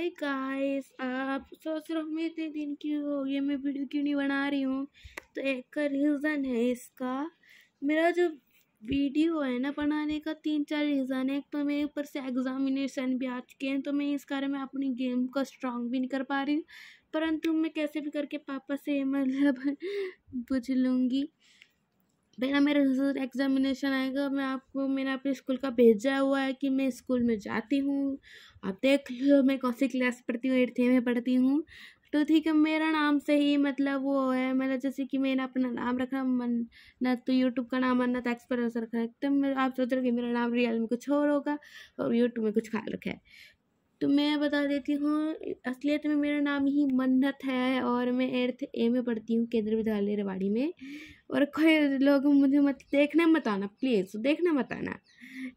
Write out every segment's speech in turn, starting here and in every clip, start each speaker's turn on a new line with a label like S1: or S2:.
S1: hi guys आप सोच रहे हो इतने दिन क्यों हो गया मैं वीडियो क्यों नहीं बना रही हूँ तो एक का रीज़न है इसका मेरा जो वीडियो है ना बनाने का तीन चार रीज़न है एक तो मेरे ऊपर से एग्ज़ामिनेशन भी आ चुके हैं तो मैं इस कारण मैं अपनी गेम को स्ट्रॉन्ग भी नहीं कर पा रही हूँ परंतु मैं कैसे भी करके पापा से मतलब बुझ लूँगी बेटा मेरा रिजल्ट एग्जामिनेशन आएगा मैं आपको मैंने अपने स्कूल का भेजा हुआ है कि मैं स्कूल में जाती हूँ आप देख लो मैं कौन सी क्लास पढ़ती हूँ एट्थ में पढ़ती हूँ तो ठीक है मेरा नाम से ही मतलब वो है मतलब जैसे कि मैंने अपना नाम रखा मन ना तो यूट्यूब का नाम अन्ना तो पर रखा है एकदम तो आप सोच रहे हो कि मेरा नाम रियल में कुछ और होगा और यूट्यूब में कुछ खा रखा है तो मैं बता देती हूँ असलियत में मेरा नाम ही मन्नत है और मैं एर्थ ए में पढ़ती हूँ केंद्रीय विद्यालय रेवाड़ी में और कोई लोग मुझे मत देखना मत आना प्लीज़ देखना मत आना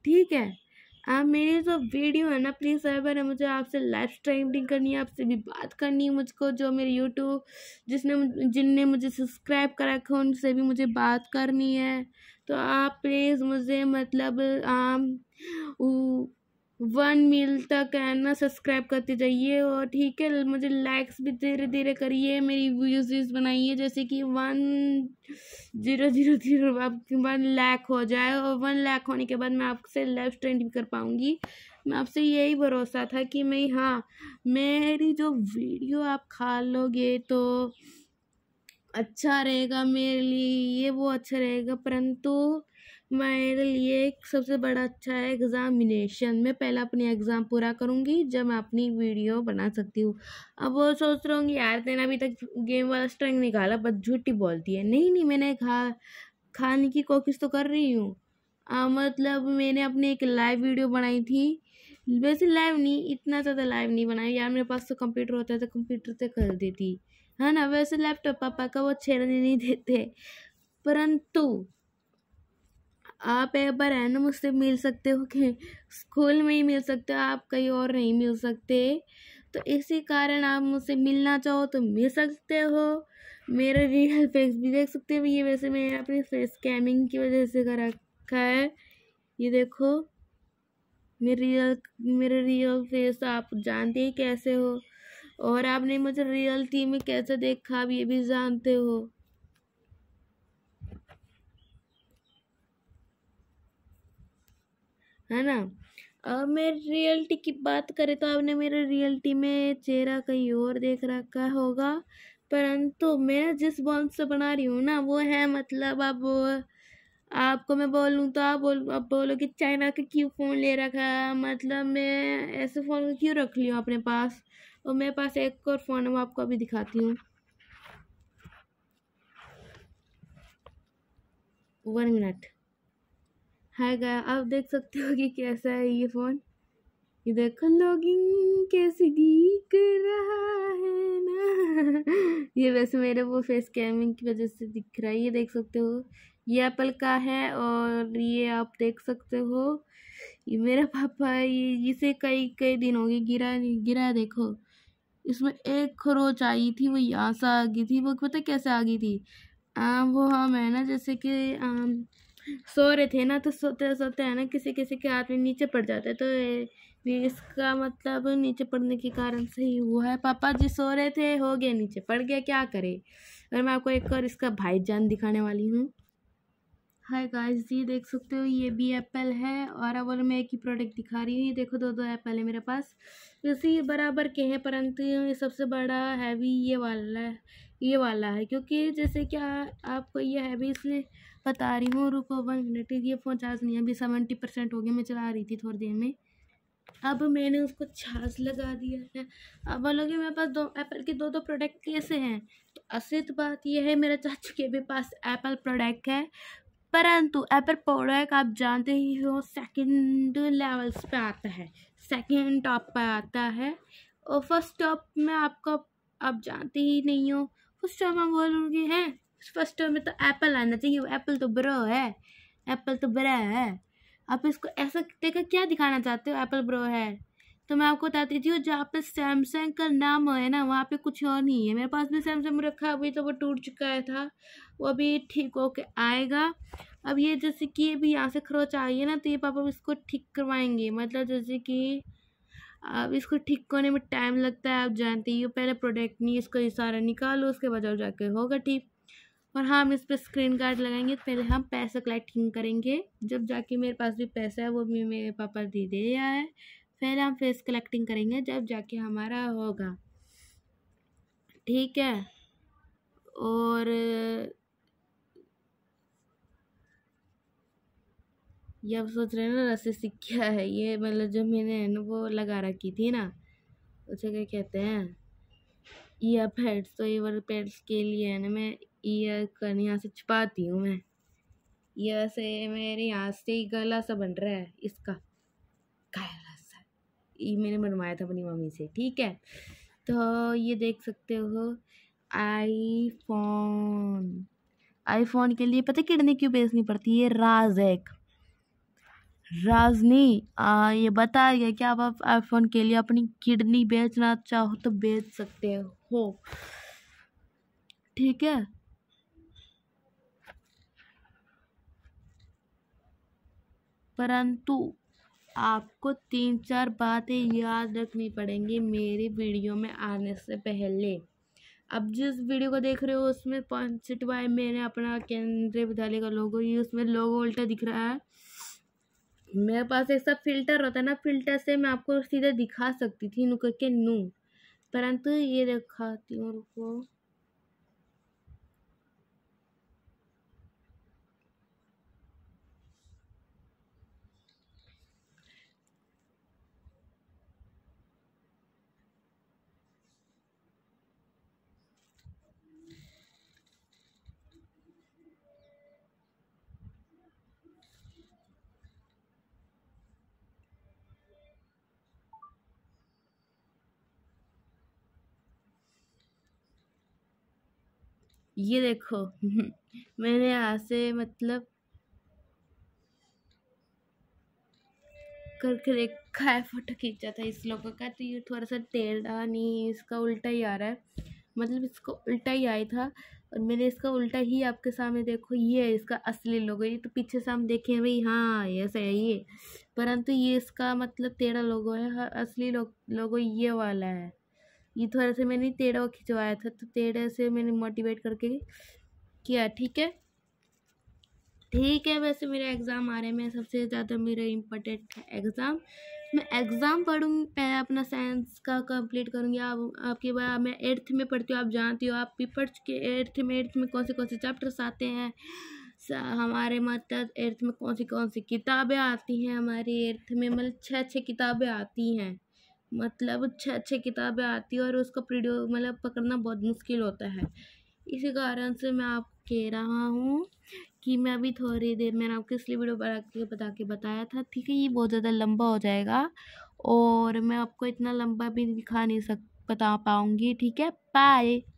S1: ठीक है आप मेरी जो वीडियो है ना प्लीज़ सर्वर है मुझे आपसे लाइव स्ट्रीमिंग करनी है आपसे भी बात करनी है मुझको जो मेरे यूट्यूब जिसने जिनने मुझे सब्सक्राइब कर रखा उनसे भी मुझे बात करनी है तो आप प्लीज़ मुझे मतलब आम वन मील तक है ना सब्सक्राइब करते जाइए और ठीक है मुझे लाइक्स भी धीरे धीरे करिए मेरी व्यूज बनाइए जैसे कि वन जीरो जीरो जीरो आपके वन लैक हो जाए और वन लैक होने के बाद मैं आपसे लाइव स्ट्रेंड भी कर पाऊँगी मैं आपसे यही भरोसा था कि मैं हाँ मेरी जो वीडियो आप खा लोगे तो अच्छा रहेगा मेरे लिए ये वो अच्छा रहेगा परंतु मेरे लिए सबसे बड़ा अच्छा है एग्ज़ामिनेशन मैं पहले अपनी एग्ज़ाम पूरा करूँगी जब मैं अपनी वीडियो बना सकती हूँ अब वो सोच रहा हूँ यार तेने अभी तक गेम वाला स्ट्रेंग निकाला बस झूठी बोलती है नहीं नहीं मैंने खा खाने की कोशिश तो कर रही हूँ मतलब मैंने अपनी एक लाइव वीडियो बनाई थी वैसे लाइव नहीं इतना ज़्यादा लाइव नहीं बनाई यार मेरे पास तो कंप्यूटर होता था कंप्यूटर तो से कर देती है ना वैसे लैपटॉप पापा का वो छेड़ने नहीं देते परंतु आप एक बार है ना मुझसे मिल सकते हो कि स्कूल में ही मिल सकते हो आप कहीं और नहीं मिल सकते तो इसी कारण आप मुझसे मिलना चाहो तो मिल सकते हो मेरे रियल फेस भी देख सकते हो ये वैसे मैंने अपनी फेस स्कैमिंग की वजह से कर रखा है ये देखो मेरे रियल मेरे रियल फेस आप जानते ही कैसे हो और आपने मुझे रियल रियलिटी में कैसे देखा आप ये भी जानते हो है ना अब मैं रियलिटी की बात करें तो आपने मेरे रियलिटी में चेहरा कहीं और देख रखा होगा परंतु मैं जिस बॉन्स से बना रही हूँ ना वो है मतलब अब आपको मैं बोलूँ तो आप बोल आप बोलो कि चाइना का क्यों फ़ोन ले रखा मतलब मैं ऐसे फ़ोन क्यों रख लिया अपने पास और मेरे पास एक और फ़ोन है मैं आपको अभी दिखाती हूँ वन मिनट हाय गाय आप देख सकते हो कि कैसा है ये फ़ोन ये देखो लॉगिंग कैसे दिख रहा है ना ये वैसे मेरे वो फेस कैमिंग की वजह से दिख रहा है ये देख सकते हो ये एप्पल का है और ये आप देख सकते हो ये मेरा पापा ये इसे कई कई दिन हो गए गिरा गिरा देखो इसमें एक खरोच आई थी वो यहाँ से आ गई थी वो पता कैसे आ गई थी आम वो हम है ना जैसे कि आम सो रहे थे ना तो सोते सोते है ना किसी किसी के हाथ में नीचे पड़ जाते तो इसका मतलब नीचे पड़ने के कारण सही हुआ है पापा जी सो रहे थे हो गया नीचे पड़ गया क्या करे और मैं आपको एक और इसका भाई जान दिखाने वाली हूँ हाय गाइस जी देख सकते हो ये भी एप्पल है और अब मैं एक ही प्रोडक्ट दिखा रही हूँ ये देखो दो दो एप्पल है मेरे पास इसी बराबर के हैं परंतु सबसे बड़ा हैवी ये वाला ये वाला है क्योंकि जैसे क्या आपको ये है भी इसलिए बता रही हूँ रुको वन मिनट ये फ़ोन चार्ज नहीं है अभी सेवेंटी परसेंट हो गया मैं चला रही थी थोड़ी देर में अब मैंने उसको चार्ज लगा दिया है अब बोलोगे मेरे पास दो एप्पल के दो दो प्रोडक्ट कैसे हैं तो तो बात यह है मेरे चाचू के भी पास एप्पल प्रोडक्ट है परंतु एप्पल प्रोडक्ट आप जानते ही हो सेकेंड लेवल्स पर आता है सेकेंड टॉप पर आता है और फर्स्ट टॉप में आपका आप जानते ही नहीं हो उस टाइम हम बोलोगे हैं फर्स्ट टाइम में तो एप्पल आना चाहिए एप्पल तो ब्रो है एप्पल तो ब्रा है आप इसको ऐसा देखा क्या दिखाना चाहते हो एप्पल ब्रो है तो मैं आपको बता थी जहाँ पे सैमसंग का नाम है ना वहाँ पे कुछ और नहीं है मेरे पास भी सैमसंग रखा अभी तो वो टूट चुका है था वो अभी ठीक होके आएगा अब ये जैसे कि अभी यहाँ से खरोच आई है ना तो ये पापा इसको ठीक करवाएंगे मतलब जैसे कि अब इसको ठीक करने में टाइम लगता है आप जानते ही हो पहले प्रोडक्ट नहीं इसको इशारा निकालो उसके बाद और जाके होगा ठीक और हाँ हम इस पर स्क्रीन कार्ड लगाएंगे तो पहले हम पैसा कलेक्टिंग करेंगे जब जाके मेरे पास भी पैसा है वो भी मेरे पापा दे दे रहा है पहले हम फेस कलेक्टिंग करेंगे जब जाके हमारा होगा ठीक है और ये आप सोच रहे हैं ना रस्सी से क्या है ये मतलब जो मैंने है ना वो लगा रखी थी ना उसे क्या कहते हैं ईयर पैड्स तो ईयर पैड्स के लिए है ना मैं ईयर कन यहाँ से छुपाती हूँ मैं ईयर से मेरे यहाँ से ही गला सा बन रहा है इसका गला सा ये मैंने बनवाया था अपनी मम्मी से ठीक है तो ये देख सकते हो आईफोन आईफोन के लिए पता किडनी क्यों बेचनी पड़ती है राज एक राजनी आ, ये बताया गया कि आप आईफोन के लिए अपनी किडनी बेचना चाहो तो बेच सकते हो ठीक है परंतु आपको तीन चार बातें याद रखनी पड़ेंगी मेरी वीडियो में आने से पहले अब जिस वीडियो को देख रहे हो उसमें पंचवाई मैंने अपना केंद्रीय विद्यालय का लोगो ये उसमें लोगो उल्टा दिख रहा है मेरे पास एक सब फिल्टर होता है ना फिल्टर से मैं आपको सीधे दिखा सकती थी नू करके नू परंतु ये दिखाती हूँ रुको ये देखो मैंने यहाँ से मतलब करके देखा है फोटो खींचा था इस लोगों का तो ये थोड़ा सा टेढ़ा नहीं इसका उल्टा ही आ रहा है मतलब इसको उल्टा ही आया था और मैंने इसका उल्टा ही आपके सामने देखो ये है इसका असली लोगो ये तो पीछे से हम देखे भाई हाँ ऐसा है ये परंतु ये इसका मतलब टेढ़ा लोगो है असली लोग लोगो ये वाला है ये थोड़ा तो सा मैंने टेढ़ा खिंचवाया था तो टेढ़ा से मैंने मोटिवेट करके किया ठीक है ठीक है वैसे मेरे एग्ज़ाम आ रहे हैं मैं सबसे ज़्यादा मेरा इम्पोर्टेंट है एग्ज़ाम मैं एग्ज़ाम पढ़ूँ पहले अपना साइंस का कंप्लीट करूँगी आप आपके बाद मैं एट्थ में पढ़ती हूँ आप जानती हो आप भी पढ़ चुके एट्थ में एट्थ में कौन से कौन से चैप्टर्स आते हैं हमारे मतलब एट्थ में कौन सी कौन सी किताबें आती हैं हमारी एट्थ में मतलब छः छः किताबें आती हैं मतलब अच्छे अच्छे किताबें आती है और उसको प्रीडियो मतलब पकड़ना बहुत मुश्किल होता है इसी कारण से मैं आप कह रहा हूँ कि मैं अभी थोड़ी देर मैंने आपको इसलिए वीडियो बना के बता के बताया था ठीक है ये बहुत ज़्यादा लंबा हो जाएगा और मैं आपको इतना लंबा भी दिखा नहीं सक बता पाऊँगी ठीक है बाय